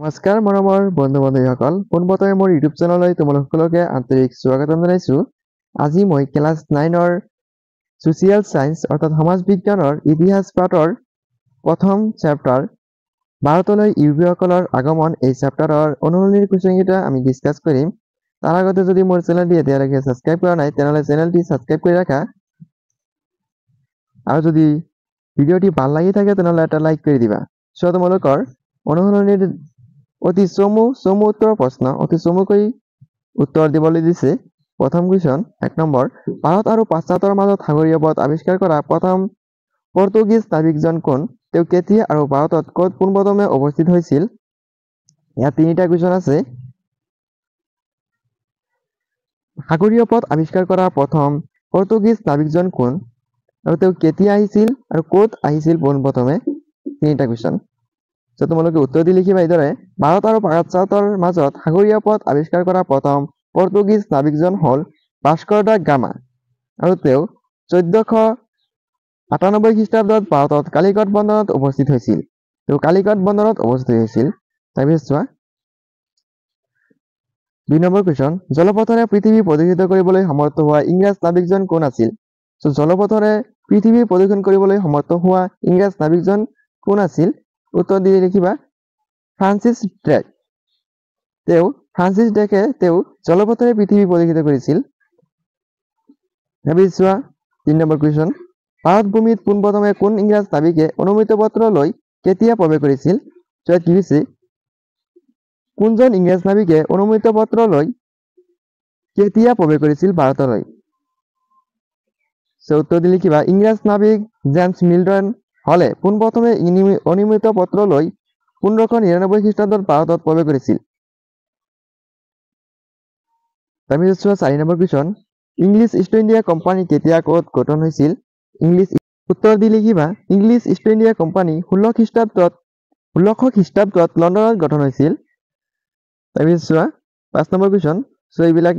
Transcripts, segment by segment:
নমস্কাৰ মৰমৰ বন্ধু বান্ধৱীসকল পোনপ্ৰথমে মোৰ ইউটিউব চেনেললৈ তোমালোকসকলকে আন্তৰিক স্বাগতম জনাইছোঁ আজি মই ক্লাছ নাইনৰ ছ'চিয়েল ছায়েন্স অৰ্থাৎ সমাজ বিজ্ঞানৰ ইতিহাস পাঠৰ প্ৰথম চেপ্টাৰ ভাৰতলৈ ইউৰোপীয়সকলৰ আগমন এই চেপ্টাৰৰ অনুশীলনীৰ কুৱেশ্যনকেইটা আমি ডিছকাছ কৰিম তাৰ আগতে যদি মোৰ চেনেলটি এতিয়ালৈকে ছাবস্ক্ৰাইব কৰা নাই তেনেহ'লে চেনেলটি ছাবস্ক্ৰাইব কৰি ৰাখা আৰু যদি ভিডিঅ'টি ভাল লাগি থাকে তেনেহ'লে এটা লাইক কৰি দিবা চ' তোমালোকৰ অনুশীলনীৰ অতি চমু চমু উত্তৰৰ প্ৰশ্ন অতি চমুকৈ উত্তৰ দিবলৈ দিছে প্ৰথম কুৱেশ্যন এক নম্বৰ ভাৰত আৰু পাশ্চাত্যৰ মাজত সাগৰীয় পথ আৱিষ্কাৰ কৰা প্ৰথম পৰ্তুগীজ নাৱিকজন কোন তেওঁ কেতিয়া আৰু ভাৰতত ক'ত পোনপ্ৰথমে অৱস্থিত হৈছিল ইয়াত তিনিটা কুৱেশ্যন আছে সাগৰীয় পথ আৱিষ্কাৰ কৰা প্ৰথম পৰ্তুগীজ নাৱিকজন কোন আৰু তেওঁ কেতিয়া আহিছিল আৰু ক'ত আহিছিল পোনপ্ৰথমে তিনিটা কুৱেশ্যন যে তোমালোকে উত্তৰ দি লিখিবা এইদৰে ভাৰত আৰু পাৰাচাউটৰ মাজত সাগৰীয় পথ আৱিষ্কাৰ কৰা প্ৰথম পৰ্তুগীজ নাবিকজন হ'ল ভাস্কৰ দা গামা আৰু তেওঁ চৈধ্যশ আঠানব্বৈ খ্ৰীষ্টাব্দত ভাৰতত কালিকট বন্দৰত উপস্থিত হৈছিল তেওঁ কালিকট বন্দৰত উপস্থিত হৈছিল তাৰপিছত চোৱা দুই নম্বৰ কুৱেশ্যন জলপথৰে পৃথিৱী প্ৰদূষিত কৰিবলৈ সমৰ্থ হোৱা ইংৰাজ নাবিকজন কোন আছিল জলপথৰে পৃথিৱী প্ৰদূষণ কৰিবলৈ সমৰ্থ হোৱা ইংৰাজ নাবিকজন কোন আছিল উত্তর দিয়ে লিখিবা ফ্রান্সিস ড্রেক তেওঁ ফ্ৰান্সিছ ডেকে তেওঁ জলপথেৰে পৃথিৱী প্ৰদূষিত কৰিছিল ভাবি চোৱা তিনি নম্বৰ কুৱেশ্যন ভাৰত ভূমিত পোনপ্ৰথমে কোন ইংৰাজ নাবিকে অনুমতি পত্ৰ লৈ কেতিয়া প্ৰৱেশ কৰিছিল য'ত কি হৈছে কোনজন ইংৰাজ নাবিকে অনুমতি পত্ৰ লৈ কেতিয়া প্ৰৱেশ কৰিছিল ভাৰতলৈ চৌত্তৰ দিলি কিবা ইংৰাজ নাবিক জেমছ মিল্টন হলে পোনপ্ৰথমে অনিয়মিত পত্ৰ লৈ পোন্ধৰশ নিৰানব্বৈ খ্ৰীষ্টাব্দত ভাৰতত প্ৰৱেশ কৰিছিল তামিলেশ্বৰ চাৰি number question English East India company কেতিয়া ক'ত গঠন হৈছিল ইংলিছ উত্তৰ দি লিখিবা ইংলিছ ইষ্ট ইণ্ডিয়া কোম্পানী ষোল্ল খ্ৰীষ্টাব্দত ষোল্লশ খ্ৰীষ্টাব্দত লণ্ডনত গঠন হৈছিল পাঁচ নম্বৰ কুৱেশ্যন চ' এইবিলাক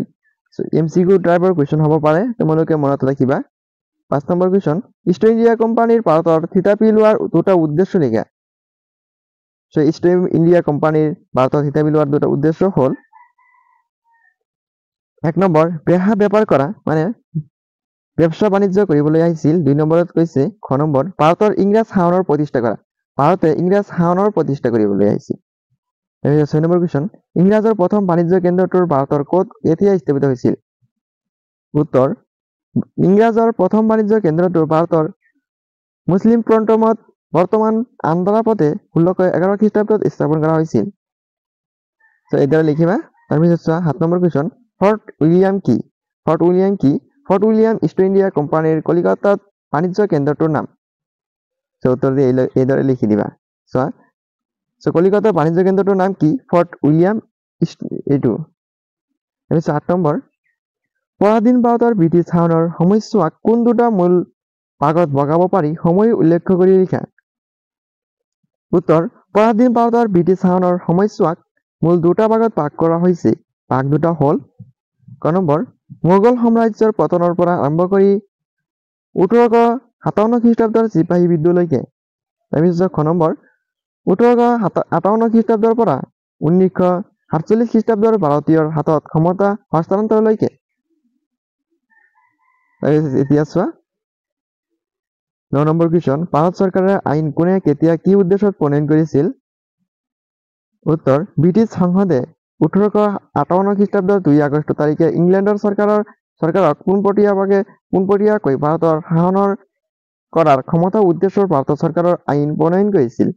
এম চি কিউ টাইপৰ কুৱেশ্যন হ'ব পাৰে তোমালোকে মনত ৰাখিবা পাঁচ নম্বর কোয়েশন ইস্ট ইন্ডিয়া কোম্পানির ভারতর থিতাপিলোয়ার দুটা উদ্দেশ্য লিখা সো ইস্ট ইন্ডিয়া কোম্পানির ভারতর থিতাপিলোয়ার দুটা উদ্দেশ্য হল এক নম্বর বেহা বেপার করা মানে ব্যবসা বাণিজ্য কৰিবলৈ আহিছিল দুই নম্বৰত কৈছে খ নম্বৰ ভাৰতৰ ইংৰাজ হাওনৰ প্ৰতিষ্ঠা কৰা ভাৰতে ইংৰাজ হাওনৰ প্ৰতিষ্ঠা কৰিবলৈ আহিছিল ছয় নম্বৰ কুৱেশ্যন ইংৰাজৰ প্ৰথম বাণিজ্য কেন্দ্ৰটোৰ ভাৰতৰ ক'ত কেতিয়া স্থাপিত হৈছিল উত্তৰ ইংৰাজৰ প্ৰথম বাণিজ্য কেন্দ্ৰটো ভাৰতৰ মুছলিম প্ৰণ্টমত বৰ্তমান আন্ধ্ৰাপতে ষোল্লশ এঘাৰ খ্ৰীষ্টাব্দত স্থাপন কৰা হৈছিল এইদৰে লিখিবা তাৰপিছত চোৱা সাত নম্বৰ কুৱেশ্যন ফৰ্ট উইলিয়াম কি ফৰ্ট উইলিয়াম কি ফৰ্ট উইলিয়াম ইষ্ট ইণ্ডিয়া কোম্পানীৰ কলিকতাত বাণিজ্য কেন্দ্ৰটোৰ নাম উত্তৰ দি এইদৰে লিখি দিবা চোৱা চ' কলিকতাৰ বাণিজ্য কেন্দ্ৰটোৰ নাম কি ফৰ্ট উইলিয়াম ইষ্ট এইটো তাৰপিছত সাত নম্বৰ পৰাধীন ভাৰতৰ ব্ৰিটিছ শাসনৰ সময়ছোৱাক কোন দুটা মূল ভাগত ভগাব পাৰি সময় উল্লেখ কৰি লিখা উত্তৰ পৰাধীন ভাৰতৰ ব্ৰিটিছ শাসনৰ সময়ছোৱাক মূল দুটা ভাগত ভাগ কৰা হৈছে ভাগ দুটা হ'ল ক নম্বৰ মোগল সাম্ৰাজ্যৰ পতনৰ পৰা আৰম্ভ কৰি ওঠৰশ সাতাৱন্ন খ্ৰীষ্টাব্দৰ চিপাহী বিদ্যুলৈকে তাৰপিছত খ নম্বৰ ওঠৰশ সাত আটাৱন্ন খ্ৰীষ্টাব্দৰ পৰা ঊনৈছশ সাতচল্লিছ খ্ৰীষ্টাব্দৰ ভাৰতীয়ৰ হাতত ক্ষমতা হস্তান্তৰলৈকে ইতিহাস হ্যাঁ? ন নম্বৰ কুৱেশ্যন ভাৰত চৰকাৰে আইন কোনে কেতিয়া কি উদ্দেশ্যত প্ৰণয়ন কৰিছিল উত্তৰ ব্ৰিটিছ সংসদে ওঠৰশ আঠাৱন্ন খ্ৰীষ্টাব্দৰ দুই আগষ্ট তাৰিখে ইংলেণ্ডৰ চৰকাৰৰ চৰকাৰক পোনপটীয়াভাৱে পোনপটীয়াকৈ ভাৰতৰ শাসনৰ কৰাৰ ক্ষমতা উদ্দেশ্যৰ ভাৰত চৰকাৰৰ আইন প্ৰণয়ন কৰিছিল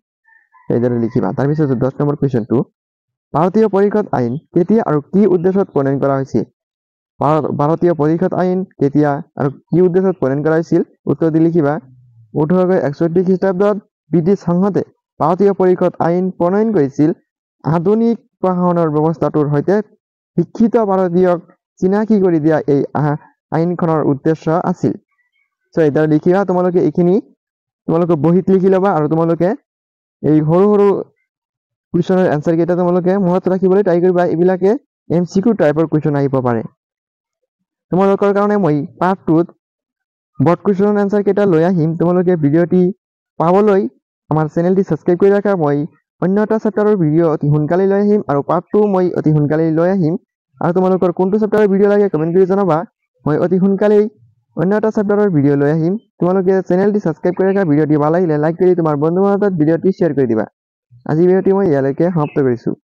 এইদৰে লিখিবা তাৰপিছত দহ নম্বৰ কুৱেশ্যনটো ভাৰতীয় পৰিষদ আইন কেতিয়া আৰু কি উদ্দেশ্যত প্ৰণয়ন কৰা হৈছে ভাৰতীয় পৰিষদ আইন কেতিয়া আৰু কি উদ্দেশ্যত প্ৰণয়ন কৰা হৈছিল উত্তৰ দি লিখিবা ওঠৰশ একচল্লিছ খ্ৰীষ্টাব্দত ব্ৰিটিছ সংসদে ভাৰতীয় পৰিষদ আইন প্ৰণয়ন কৰিছিল আধুনিক প্ৰশাসনৰ ব্যৱস্থাটোৰ সৈতে শিক্ষিত ভাৰতীয়ক চিনাকি কৰি দিয়া এই আইনখনৰ উদ্দেশ্য আছিল চ' এইদৰে লিখিবা তোমালোকে এইখিনি তোমালোকে বহীত লিখি ল'বা আৰু তোমালোকে এই সৰু সৰু কুৱেশ্যনৰ এনচাৰকেইটা তোমালোকে মনত ৰাখিবলৈ ট্ৰাই কৰিবা এইবিলাকে এম চি কিউ টাইপৰ কুৱেশ্যন আহিব পাৰে তোমালোকৰ কাৰণে মই পাৰ্ট টুত বৰ্ড কুৱেশ্যন এনচাৰকেইটা লৈ আহিম তোমালোকে ভিডিঅ'টি পাবলৈ আমাৰ চেনেলটি ছাবস্ক্ৰাইব কৰি ৰাখা মই অন্য এটা চেপ্টাৰৰ ভিডিঅ' অতি সোনকালে লৈ আহিম আৰু পাৰ্ট টু মই অতি সোনকালে লৈ আহিম আৰু তোমালোকৰ কোনটো চেপ্টাৰৰ ভিডিঅ' লাগে কমেণ্ট কৰি জনাবা মই অতি সোনকালেই অন্য এটা চেপ্টাৰৰ ভিডিঅ' লৈ আহিম তোমালোকে চেনেলটি ছাবস্ক্ৰাইব কৰি ৰাখা ভিডিঅ'টি ভাল লাগিলে লাইক কৰি তোমাৰ বন্ধু বান্ধৱত ভিডিঅ'টি শ্বেয়াৰ কৰি দিবা আজি ভিডিঅ'টি মই ইয়ালৈকে সমাপ্ত কৰিছোঁ